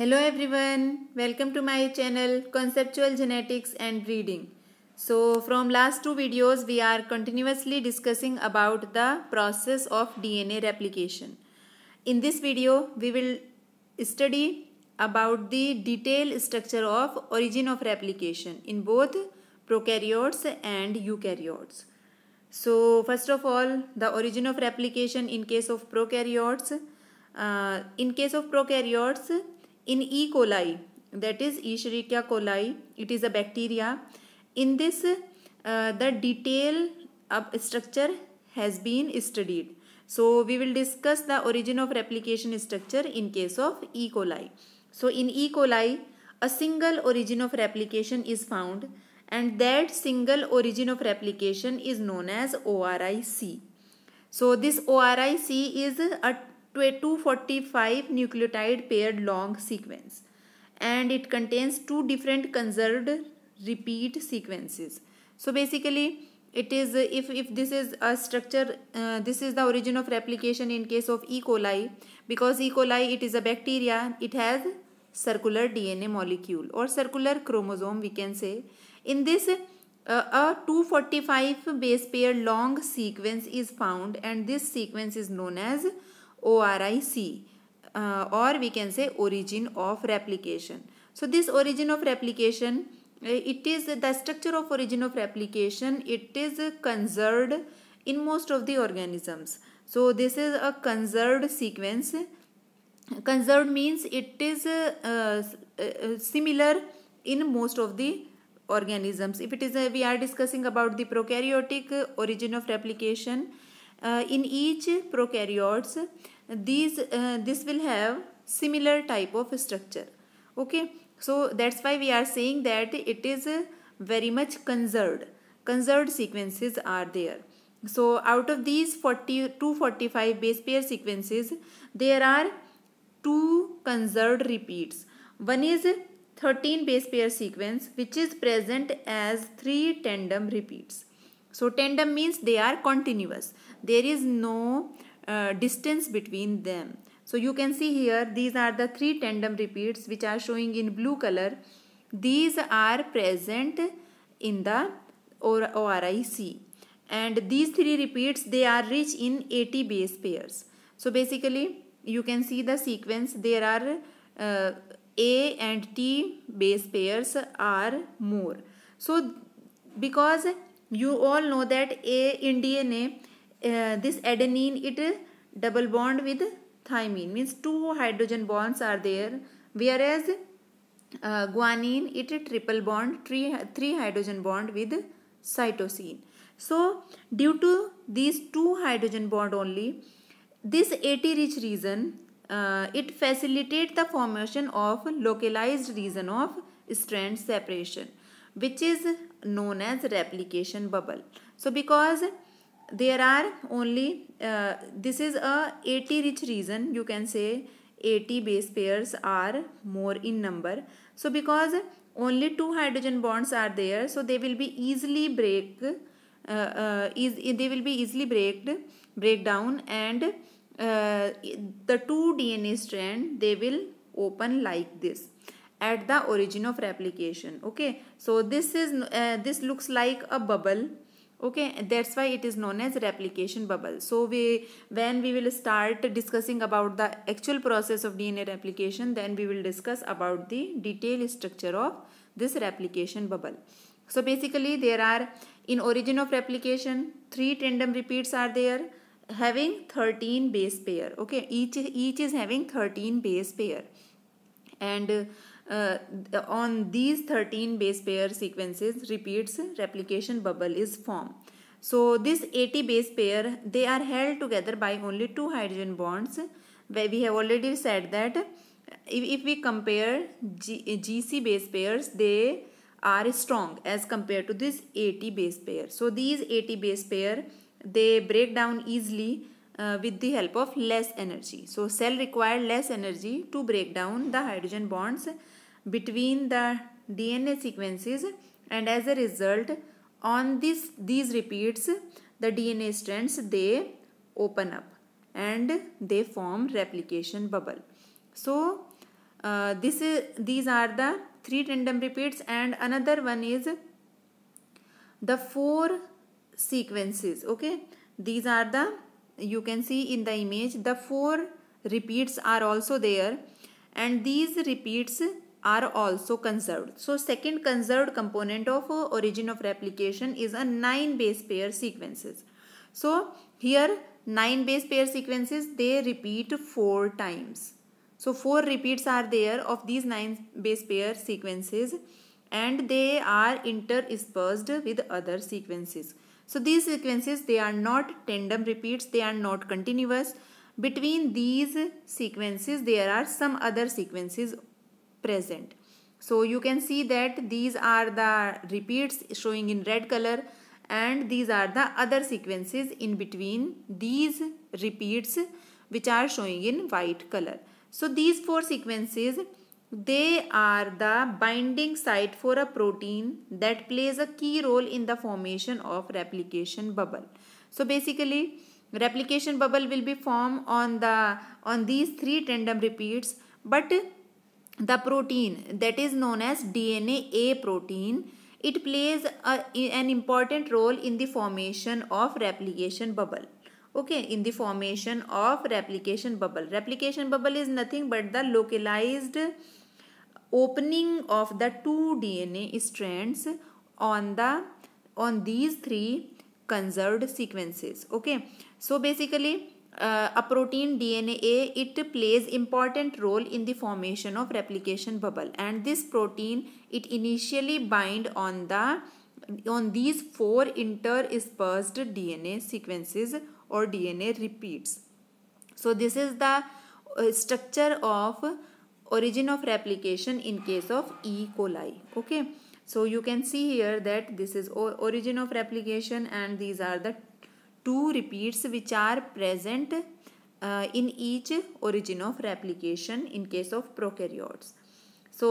Hello everyone, welcome to my channel Conceptual Genetics and Breeding. So from last two videos we are continuously discussing about the process of DNA replication. In this video we will study about the detailed structure of origin of replication in both prokaryotes and eukaryotes. So first of all the origin of replication in case of prokaryotes. Uh, in case of prokaryotes in E. coli, that is Escherichia coli, it is a bacteria. In this, uh, the detail of structure has been studied. So we will discuss the origin of replication structure in case of E. coli. So in E. coli, a single origin of replication is found and that single origin of replication is known as ORIC. So this ORIC is a to a 245 nucleotide paired long sequence and it contains two different conserved repeat sequences. So basically it is if, if this is a structure uh, this is the origin of replication in case of E. coli because E. coli it is a bacteria it has circular DNA molecule or circular chromosome we can say. In this uh, a 245 base pair long sequence is found and this sequence is known as ORIC uh, or we can say origin of replication. So this origin of replication uh, it is the structure of origin of replication it is conserved in most of the organisms. So this is a conserved sequence. Conserved means it is uh, uh, uh similar in most of the organisms. If it is, a, uh, we are discussing about the prokaryotic origin of replication, uh, in each prokaryotes these uh, this will have similar type of structure okay so that's why we are saying that it is uh, very much conserved conserved sequences are there so out of these 40 245 base pair sequences there are two conserved repeats one is 13 base pair sequence which is present as three tandem repeats so tandem means they are continuous. There is no uh, distance between them. So you can see here these are the three tandem repeats which are showing in blue color. These are present in the ORIC and these three repeats they are rich in 80 base pairs. So basically you can see the sequence there are uh, A and T base pairs are more. So because you all know that a in dna uh, this adenine it is double bond with thymine means two hydrogen bonds are there whereas uh, guanine it is triple bond three three hydrogen bond with cytosine so due to these two hydrogen bond only this AT rich region uh, it facilitates the formation of localized region of strand separation which is known as replication bubble so because there are only uh, this is a 80 rich region you can say 80 base pairs are more in number so because only two hydrogen bonds are there so they will be easily break uh, uh, is they will be easily break break down and uh, the two dna strand they will open like this at the origin of replication okay so this is uh, this looks like a bubble okay that's why it is known as replication bubble so we when we will start discussing about the actual process of dna replication then we will discuss about the detailed structure of this replication bubble so basically there are in origin of replication three tandem repeats are there having 13 base pair okay each each is having 13 base pair and uh, on these 13 base pair sequences repeats replication bubble is formed. So this 80 base pair they are held together by only two hydrogen bonds where we have already said that if, if we compare G, GC base pairs they are strong as compared to this 80 base pair. So these 80 base pair they break down easily uh, with the help of less energy. So cell require less energy to break down the hydrogen bonds between the DNA sequences and as a result on this these repeats the DNA strands they open up and they form replication bubble. So uh, this is, these are the three tandem repeats and another one is the four sequences okay these are the you can see in the image the four repeats are also there and these repeats are also conserved. So second conserved component of uh, origin of replication is a 9 base pair sequences. So here 9 base pair sequences they repeat 4 times. So 4 repeats are there of these 9 base pair sequences and they are interspersed with other sequences. So these sequences they are not tandem repeats, they are not continuous. Between these sequences there are some other sequences present. So you can see that these are the repeats showing in red color and these are the other sequences in between these repeats which are showing in white color. So these four sequences they are the binding site for a protein that plays a key role in the formation of replication bubble. So basically replication bubble will be formed on the on these three tandem repeats but the protein that is known as DNA A protein. It plays a, an important role in the formation of replication bubble. Okay, in the formation of replication bubble. Replication bubble is nothing but the localized opening of the two DNA strands on the on these three conserved sequences. Okay, so basically uh, a protein DNA, it plays important role in the formation of replication bubble. And this protein, it initially bind on the on these four interspersed DNA sequences or DNA repeats. So this is the uh, structure of origin of replication in case of E. coli. Okay. So you can see here that this is origin of replication and these are the two repeats which are present uh, in each origin of replication in case of prokaryotes. So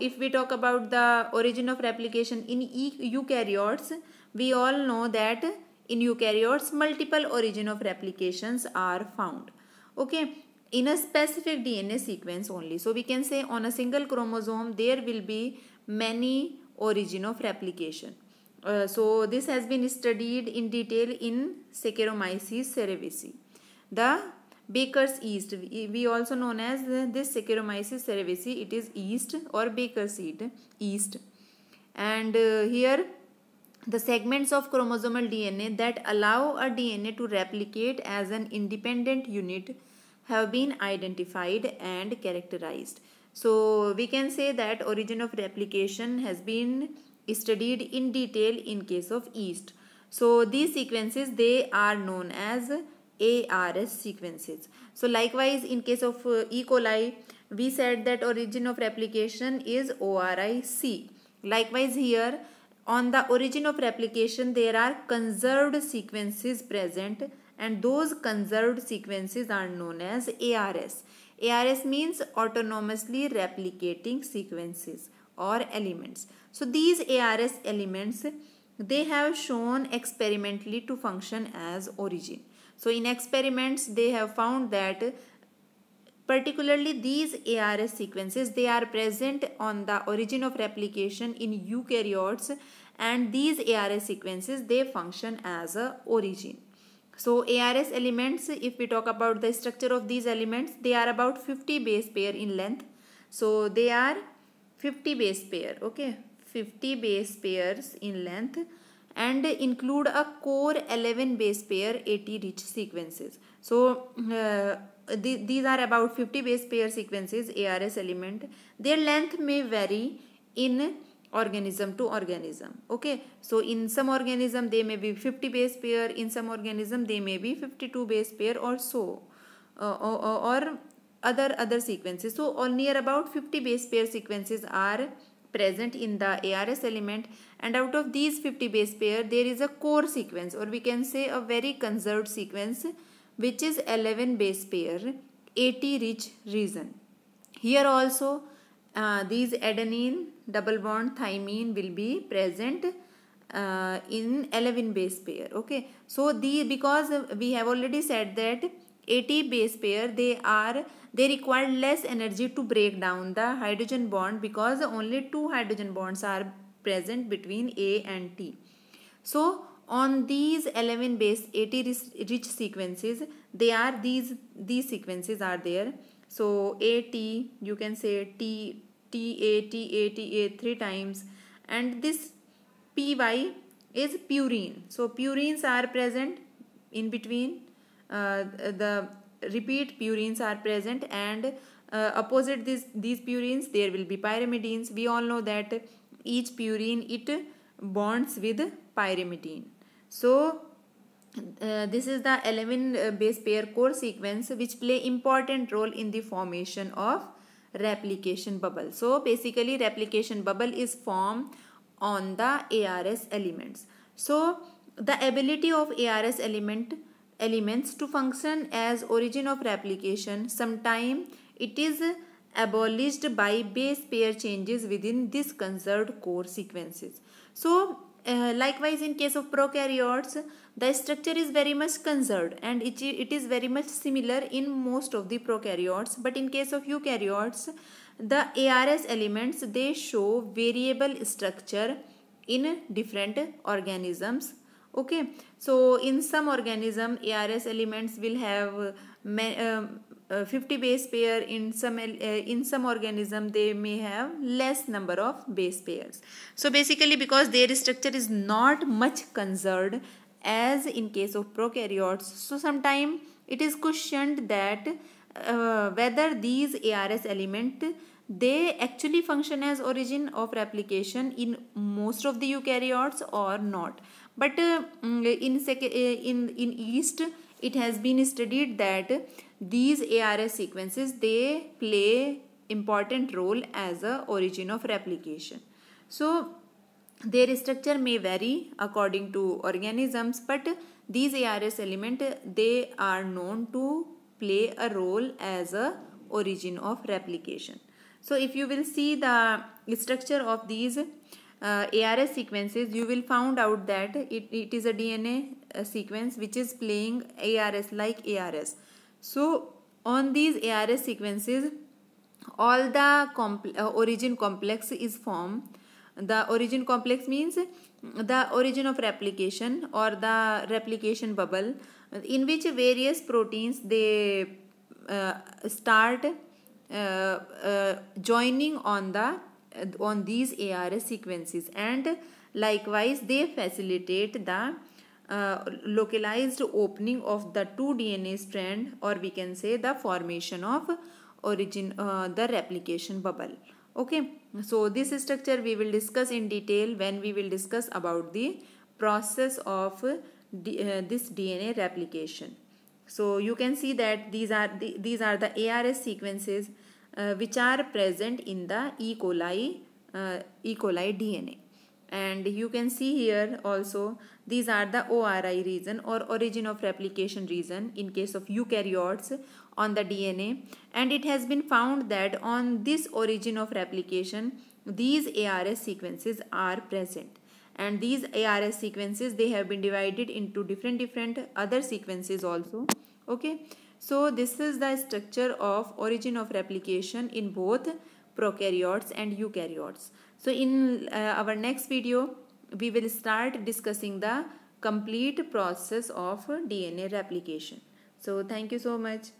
if we talk about the origin of replication in eukaryotes, we all know that in eukaryotes multiple origin of replications are found. Okay, in a specific DNA sequence only. So we can say on a single chromosome there will be many origin of replication. Uh, so this has been studied in detail in Saccharomyces cerevisiae. The baker's yeast, we also known as this Saccharomyces cerevisiae, it is yeast or baker's yeast. And uh, here the segments of chromosomal DNA that allow a DNA to replicate as an independent unit have been identified and characterized. So we can say that origin of replication has been studied in detail in case of yeast. So these sequences they are known as ARS sequences. So likewise in case of uh, E. coli we said that origin of replication is ORIC. Likewise here on the origin of replication there are conserved sequences present and those conserved sequences are known as ARS. ARS means autonomously replicating sequences or elements. So these ARS elements they have shown experimentally to function as origin. So in experiments they have found that particularly these ARS sequences they are present on the origin of replication in eukaryotes and these ARS sequences they function as a origin. So ARS elements if we talk about the structure of these elements they are about 50 base pair in length. So they are 50 base pair okay 50 base pairs in length and include a core 11 base pair 80 rich sequences. So uh, these are about 50 base pair sequences ARS element. Their length may vary in organism to organism okay so in some organism they may be 50 base pair in some organism they may be 52 base pair or so uh, or, or other other sequences so all near about 50 base pair sequences are present in the ARS element and out of these 50 base pair there is a core sequence or we can say a very conserved sequence which is 11 base pair 80 rich region. Here also uh, these adenine, double bond, thymine will be present uh, in 11 base pair. Okay. So, the because we have already said that 80 base pair they are they require less energy to break down the hydrogen bond because only two hydrogen bonds are present between A and T. So on these 11 base 80 rich sequences they are these these sequences are there so AT you can say T T A T three times and this PY is purine so purines are present in between uh, the repeat purines are present and uh, opposite this, these purines there will be pyrimidines. We all know that each purine it bonds with pyrimidine. So uh, this is the 11 uh, base pair core sequence which play important role in the formation of replication bubble. So basically replication bubble is formed on the ARS elements. So the ability of ARS element elements to function as origin of replication. Sometime it is abolished by base pair changes within this conserved core sequences. So uh, likewise in case of prokaryotes the structure is very much conserved and it, it is very much similar in most of the prokaryotes but in case of eukaryotes the ARS elements they show variable structure in different organisms okay so in some organism ars elements will have um, uh, 50 base pair in some uh, in some organism they may have less number of base pairs so basically because their structure is not much conserved as in case of prokaryotes so sometimes it is questioned that uh, whether these ars element they actually function as origin of replication in most of the eukaryotes or not but mm, in in in east it has been studied that these ARS sequences they play important role as a origin of replication. So their structure may vary according to organisms but these ARS element they are known to play a role as a origin of replication. So if you will see the structure of these uh, ARS sequences, you will found out that it, it is a DNA uh, sequence which is playing ARS like ARS. So on these ARS sequences, all the uh, origin complex is formed. The origin complex means the origin of replication or the replication bubble in which various proteins they uh, start uh, joining on the on these ARS sequences and likewise they facilitate the uh, localized opening of the two DNA strand or we can say the formation of origin uh, the replication bubble okay so this structure we will discuss in detail when we will discuss about the process of uh, this DNA replication so you can see that these are the, these are the ARS sequences uh, which are present in the E. coli, uh, E. coli DNA. And you can see here also these are the ORI region or origin of replication region in case of eukaryotes on the DNA. And it has been found that on this origin of replication, these ARS sequences are present and these ARS sequences they have been divided into different different other sequences also okay so this is the structure of origin of replication in both prokaryotes and eukaryotes. So in uh, our next video, we will start discussing the complete process of DNA replication. So thank you so much.